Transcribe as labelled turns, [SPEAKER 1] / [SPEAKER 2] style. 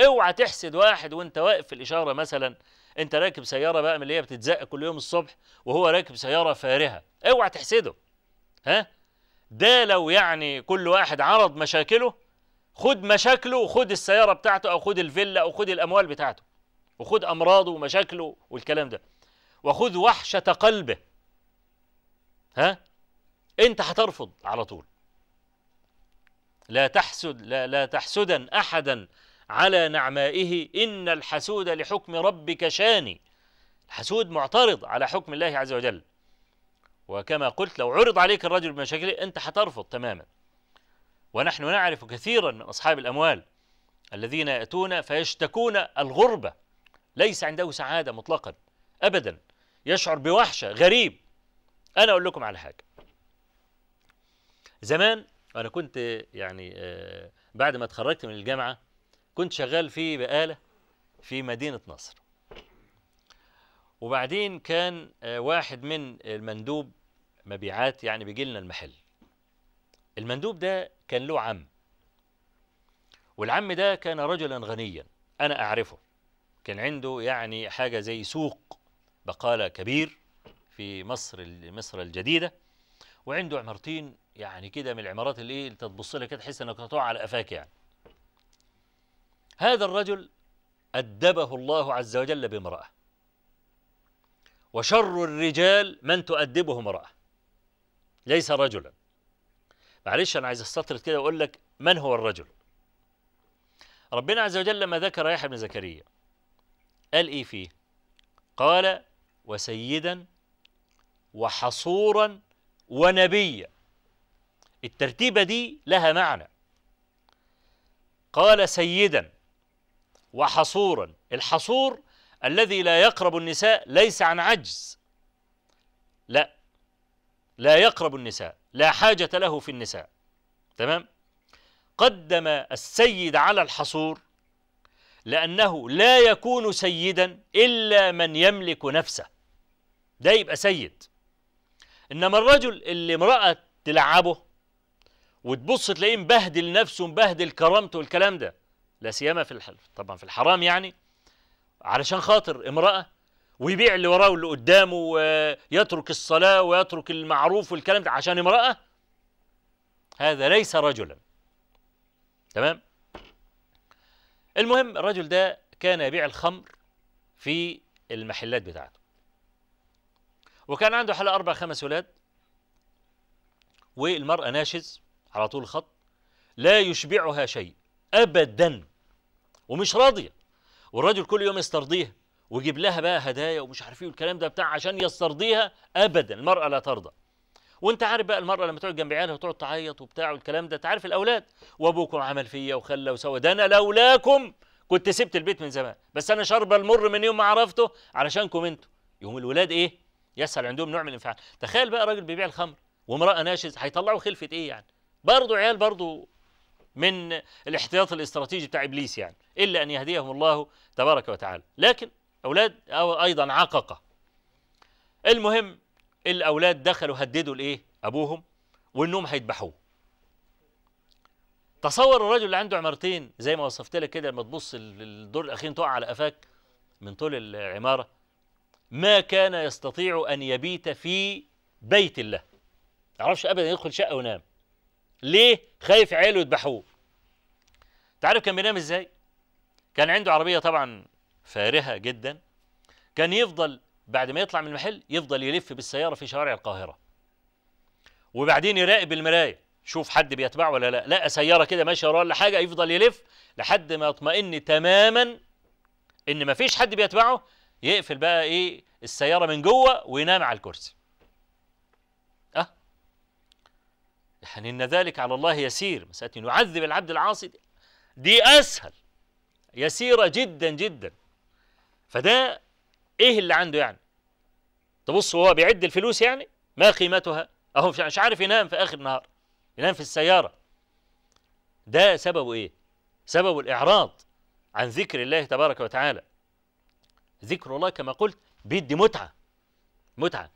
[SPEAKER 1] اوعى تحسد واحد وانت واقف في الاشاره مثلا انت راكب سياره بقى من اللي هي بتتزق كل يوم الصبح وهو راكب سياره فارهه اوعى تحسده ها ده لو يعني كل واحد عرض مشاكله خد مشاكله وخد السياره بتاعته او خد الفيلا او خد الاموال بتاعته وخد امراضه ومشاكله والكلام ده وخذ وحشه قلبه ها انت هترفض على طول لا تحسد لا لا تحسدا احدا على نعمائه إن الحسود لحكم ربك شاني الحسود معترض على حكم الله عز وجل وكما قلت لو عرض عليك الرجل بمشاكله أنت هترفض تماما ونحن نعرف كثيرا من أصحاب الأموال الذين يأتون فيشتكون الغربة ليس عنده سعادة مطلقا أبدا يشعر بوحشة غريب أنا أقول لكم على حاجة زمان أنا كنت يعني آه، بعد ما اتخرجت من الجامعة كنت شغال في بقالة في مدينة نصر وبعدين كان آه، واحد من المندوب مبيعات يعني بيجي لنا المحل المندوب ده كان له عم والعم ده كان رجلا غنيا أنا أعرفه كان عنده يعني حاجة زي سوق بقالة كبير في مصر مصر الجديدة وعنده عمارتين يعني كده من العمارات اللي ايه تبص لها كده تحس انك هتقع على قفاك يعني هذا الرجل أدبه الله عز وجل بامرأة وشر الرجال من تؤدبه امرأة ليس رجلا معلش أنا عايز أستطرد كده وأقول لك من هو الرجل ربنا عز وجل لما ذكر يحيى بن زكريا قال إيه فيه قال وسيدا وحصورا ونبيا الترتيبة دي لها معنى قال سيدا وحصورا الحصور الذي لا يقرب النساء ليس عن عجز لا لا يقرب النساء لا حاجة له في النساء تمام قدم السيد على الحصور لأنه لا يكون سيدا إلا من يملك نفسه ده يبقى سيد إنما الرجل اللي امرأة تلعبه وتبص تلاقيه مبهدل نفسه مبهدل كرامته والكلام ده لا سيما في الحلف طبعا في الحرام يعني علشان خاطر امرأة ويبيع اللي وراه واللي قدامه ويترك الصلاة ويترك المعروف والكلام ده عشان امرأة هذا ليس رجلا تمام المهم الرجل ده كان يبيع الخمر في المحلات بتاعته وكان عنده حلقة أربع خمس ولاد والمرأة ناشز على طول الخط لا يشبعها شيء أبدا ومش راضيه والراجل كل يوم يسترضيها ويجيب لها بقى هدايا ومش عارف ايه والكلام ده بتاع عشان يسترضيها ابدا المراه لا ترضى وانت عارف بقى المراه لما تقعد جنب عيالها وتقعد تعيط وبتاع والكلام ده انت عارف الاولاد وابوكم عمل فيا وخلى وسوى ده انا لولاكم كنت سبت البيت من زمان بس انا شاربه المر من يوم ما عرفته علشانكم انتوا يوم الولاد ايه يسهل عندهم نوع من الانفعال تخيل بقى راجل بيبيع الخمر وامراه ناشز هيطلعوا خلفه ايه يعني برضه عيال برضه من الاحتياط الاستراتيجي بتاع ابليس يعني الا ان يهديهم الله تبارك وتعالى لكن اولاد أو ايضا عققه المهم الاولاد دخلوا هددوا الايه ابوهم وانهم هيذبحوه تصور الرجل اللي عنده عمارتين زي ما وصفت لك كده لما تبص الدور الاخير تقع على قفاك من طول العماره ما كان يستطيع ان يبيت في بيت الله ما يعرفش ابدا يدخل شقه وينام ليه خايف عياله يذبحوه تعرف كان بينام ازاي كان عنده عربيه طبعا فارهه جدا كان يفضل بعد ما يطلع من المحل يفضل يلف بالسياره في شوارع القاهره وبعدين يراقب المرايه شوف حد بيتبعه ولا لا لا سياره كده ماشيه ورا ولا حاجه يفضل يلف لحد ما يطمئن تماما ان مفيش حد بيتبعه يقفل بقى ايه السياره من جوه وينام على الكرسي يعني إن ذلك على الله يسير مسألة نعذب العبد العاصي دي, دي أسهل يسيرة جدا جدا فده إيه اللي عنده يعني تبص هو بيعد الفلوس يعني ما قيمتها أهو مش عارف ينام في آخر النهار ينام في السيارة ده سببه إيه سببه الإعراض عن ذكر الله تبارك وتعالى ذكر الله كما قلت بيدي متعة متعة